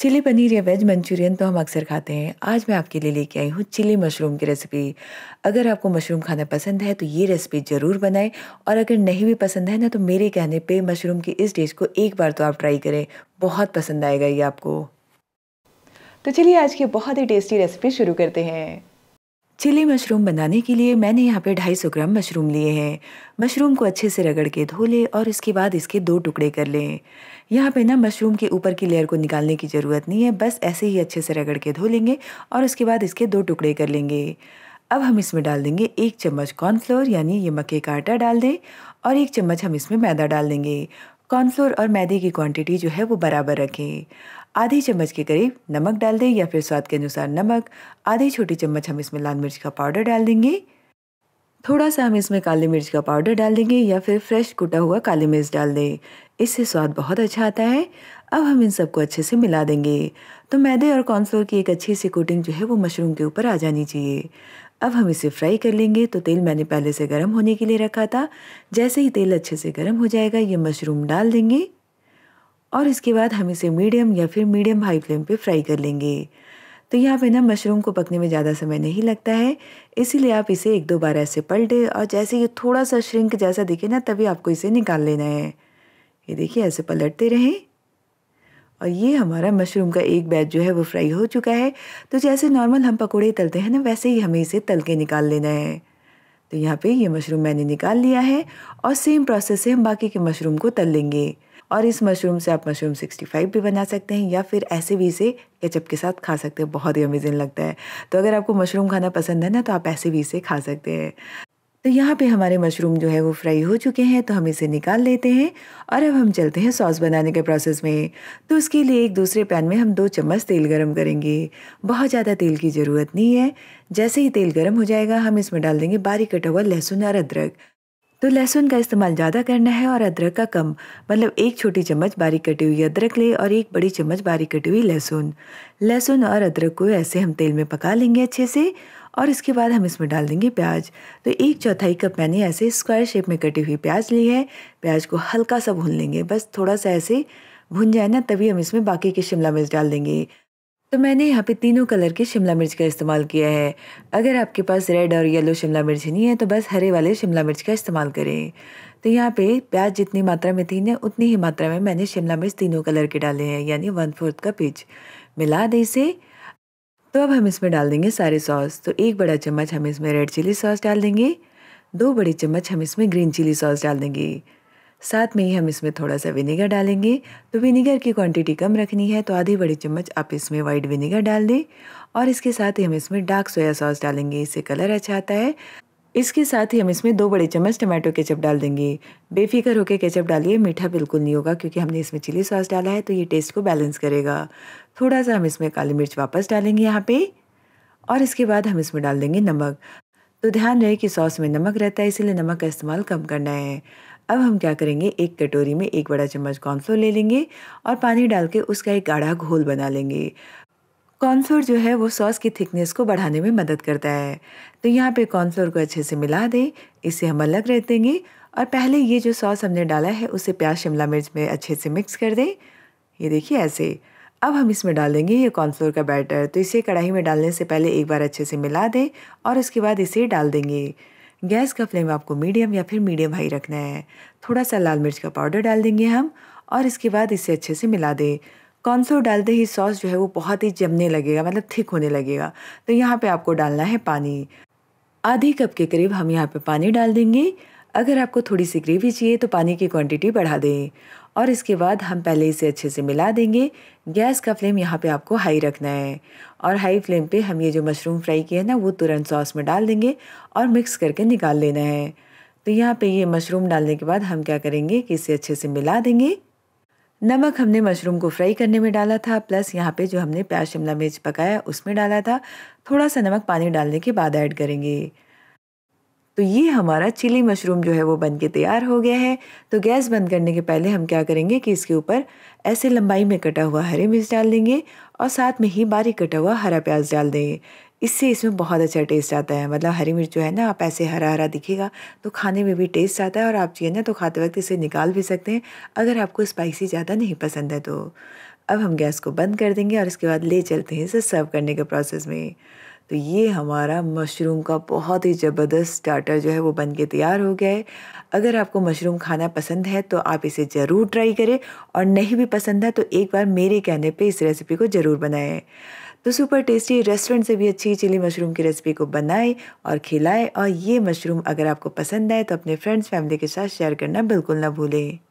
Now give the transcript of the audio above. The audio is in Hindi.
चिली पनीर या वेज मंचूरियन तो हम अक्सर खाते हैं आज मैं आपके लिए लेके आई हूँ चिली मशरूम की रेसिपी अगर आपको मशरूम खाना पसंद है तो ये रेसिपी ज़रूर बनाएं और अगर नहीं भी पसंद है ना तो मेरे कहने पे मशरूम की इस डिश को एक बार तो आप ट्राई करें बहुत पसंद आएगा ये आपको तो चलिए आज की बहुत ही टेस्टी रेसिपी शुरू करते हैं चिली मशरूम बनाने के लिए मैंने यहाँ पे 250 ग्राम मशरूम लिए हैं मशरूम को अच्छे से रगड़ के धो लें और इसके बाद इसके दो टुकड़े कर लें यहाँ पे ना मशरूम के ऊपर की लेयर को निकालने की ज़रूरत नहीं है बस ऐसे ही अच्छे से रगड़ के धो लेंगे और उसके बाद इसके दो टुकड़े कर लेंगे अब हम इसमें डाल देंगे एक चम्मच कॉर्नफ्लोर यानी ये मक्के का आटा डाल दें और एक चम्मच हम इसमें मैदा डाल देंगे कॉर्नफ्लोर और मैदे की क्वांटिटी जो है वो बराबर रखें आधी चम्मच के करीब नमक डाल दें या फिर स्वाद के अनुसार नमक आधी छोटी चम्मच हम इसमें लाल मिर्च का पाउडर डाल देंगे थोड़ा सा हम इसमें काली मिर्च का पाउडर डाल देंगे या फिर फ्रेश कुटा हुआ काली मिर्च डाल दें इससे स्वाद बहुत अच्छा आता है अब हम इन सबको अच्छे से मिला देंगे तो मैदे और कॉर्नफ्लोर की एक अच्छी सी कोटिंग जो है वो मशरूम के ऊपर आ जानी चाहिए अब हम इसे फ्राई कर लेंगे तो तेल मैंने पहले से गर्म होने के लिए रखा था जैसे ही तेल अच्छे से गर्म हो जाएगा ये मशरूम डाल देंगे और इसके बाद हम इसे मीडियम या फिर मीडियम हाई फ्लेम पे फ्राई कर लेंगे तो यहाँ पे ना मशरूम को पकने में ज़्यादा समय नहीं लगता है इसीलिए आप इसे एक दो बार ऐसे पलटे और जैसे ये थोड़ा सा श्रिंक जैसा दिखे ना तभी आपको इसे निकाल लेना है ये देखिए ऐसे पलटते रहें और ये हमारा मशरूम का एक बैच जो है वो फ्राई हो चुका है तो जैसे नॉर्मल हम पकोड़े तलते हैं ना वैसे ही हमें इसे तल के निकाल लेना है तो यहाँ पे ये मशरूम मैंने निकाल लिया है और सेम प्रोसेस से हम बाकी के मशरूम को तल लेंगे और इस मशरूम से आप मशरूम 65 भी बना सकते हैं या फिर ऐसे भी इसे केचप के साथ खा सकते हैं बहुत ही अमेजिंग लगता है तो अगर आपको मशरूम खाना पसंद है ना तो आप ऐसे भी इसे खा सकते हैं तो यहाँ पे हमारे मशरूम जो है वो फ्राई हो चुके हैं तो हम इसे निकाल लेते हैं और अब हम चलते हैं सॉस बनाने के प्रोसेस में तो उसके लिए एक दूसरे पैन में हम दो चम्मच तेल गरम करेंगे बहुत ज़्यादा तेल की ज़रूरत नहीं है जैसे ही तेल गरम हो जाएगा हम इसमें डाल देंगे बारीक कटा हुआ लहसुन और अदरक तो लहसुन का इस्तेमाल ज़्यादा करना है और अदरक का कम मतलब एक छोटी चम्मच बारीक कटी हुई अदरक ले और एक बड़ी चम्मच बारीक कटी हुई लहसुन लहसुन और अदरक को ऐसे हम तेल में पका लेंगे अच्छे से और इसके बाद हम इसमें डाल देंगे प्याज तो एक चौथाई कप मैंने ऐसे स्क्वायर शेप में कटी हुई प्याज ली है प्याज को हल्का सा भून लेंगे बस थोड़ा सा ऐसे भून जाए ना तभी हम इसमें बाकी के शिमला मिर्च डाल देंगे तो मैंने यहाँ पे तीनों कलर के शिमला मिर्च का इस्तेमाल किया है अगर आपके पास रेड और येलो शिमला मिर्च नहीं है तो बस हरे वाले शिमला मिर्च का इस्तेमाल करें तो यहाँ पे प्याज जितनी मात्रा में थी ना उतनी ही मात्रा में मैंने शिमला मिर्च तीनों कलर के डाले हैं यानी वन फोर्थ का पिच मिला दें इसे तो अब हम इसमें डाल देंगे सारे सॉस तो एक बड़ा चम्मच हम इसमें रेड चिली सॉस डाल देंगे दो बड़े चम्मच हम इसमें ग्रीन चिली सॉस डाल देंगे साथ में ही हम इसमें थोड़ा सा विनेगर डालेंगे तो विनेगर की क्वांटिटी कम रखनी है तो आधे बड़े चम्मच आप इसमें वाइट विनेगर डाल दें और इसके साथ ही हम इसमें डार्क सोया सॉस डालेंगे इससे कलर अच्छा आता है इसके साथ ही हम इसमें दो बड़े चम्मच टमाटो केचप डाल देंगे बेफिक्र होकर केचप डालिए मीठा बिल्कुल नहीं होगा क्योंकि हमने इसमें चिली सॉस डाला है तो ये टेस्ट को बैलेंस करेगा थोड़ा सा हम इसमें काली मिर्च वापस डालेंगे यहाँ पे और इसके बाद हम इसमें डाल देंगे नमक तो ध्यान रहे कि सॉस में नमक रहता है इसीलिए नमक का इस्तेमाल कम करना है अब हम क्या करेंगे एक कटोरी में एक बड़ा चम्मच कॉर्नफ्लोर ले लेंगे और पानी डाल के उसका एक गाढ़ा घोल बना लेंगे कॉर्नफ्लोर जो है वो सॉस की थिकनेस को बढ़ाने में मदद करता है तो यहाँ पे कॉर्नफ्लोर को अच्छे से मिला दें इसे हम अलग रह देंगे और पहले ये जो सॉस हमने डाला है उसे प्याज शिमला मिर्च में अच्छे से मिक्स कर दें ये देखिए ऐसे अब हम इसमें डाल देंगे ये कॉर्नफ्लोर का बैटर तो इसे कढ़ाई में डालने से पहले एक बार अच्छे से मिला दें और उसके बाद इसे डाल देंगे गैस का फ्लेम आपको मीडियम या फिर मीडियम हाई रखना है थोड़ा सा लाल मिर्च का पाउडर डाल देंगे हम और इसके बाद इसे अच्छे से मिला दें कॉर्नफ्लोर डालते ही सॉस जो है वो बहुत ही जमने लगेगा मतलब थिक होने लगेगा तो यहाँ पे आपको डालना है पानी आधे कप के करीब हम यहाँ पे पानी डाल देंगे अगर आपको थोड़ी सी ग्रेवी चाहिए तो पानी की क्वांटिटी बढ़ा दें और इसके बाद हम पहले इसे अच्छे से मिला देंगे गैस का फ्लेम यहाँ पे आपको हाई रखना है और हाई फ्लेम पे हम ये जो मशरूम फ्राई किया है ना वो तुरंत सॉस में डाल देंगे और मिक्स करके निकाल लेना है तो यहाँ पे ये मशरूम डालने के बाद हम क्या करेंगे कि इसे अच्छे से मिला देंगे नमक हमने मशरूम को फ्राई करने में डाला था प्लस यहाँ पे जो हमने प्याज शिमला मिर्च पकाया उसमें डाला था थोड़ा सा नमक पानी डालने के बाद ऐड करेंगे तो ये हमारा चिली मशरूम जो है वो बन के तैयार हो गया है तो गैस बंद करने के पहले हम क्या करेंगे कि इसके ऊपर ऐसे लंबाई में कटा हुआ हरी मिर्च डाल देंगे और साथ में ही बारीक कटा हुआ हरा प्याज डाल देंगे इससे इसमें बहुत अच्छा टेस्ट आता है मतलब हरी मिर्च जो है ना आप ऐसे हरा हरा दिखेगा तो खाने में भी टेस्ट आता है और आप चाहिए ना तो खाते वक्त इसे निकाल भी सकते हैं अगर आपको स्पाइसी ज़्यादा नहीं पसंद है तो अब हम गैस को बंद कर देंगे और इसके बाद ले चलते हैं इसे सर्व करने के प्रोसेस में तो ये हमारा मशरूम का बहुत ही ज़बरदस्त स्टार्टर जो है वो बन के तैयार हो गया है अगर आपको मशरूम खाना पसंद है तो आप इसे ज़रूर ट्राई करें और नहीं भी पसंद है तो एक बार मेरे कहने पे इस रेसिपी को ज़रूर बनाएं तो सुपर टेस्टी रेस्टोरेंट से भी अच्छी चिली मशरूम की रेसिपी को बनाएं और खिलाएं और ये मशरूम अगर आपको पसंद आए तो अपने फ्रेंड्स फैमिली के साथ शेयर करना बिल्कुल ना भूलें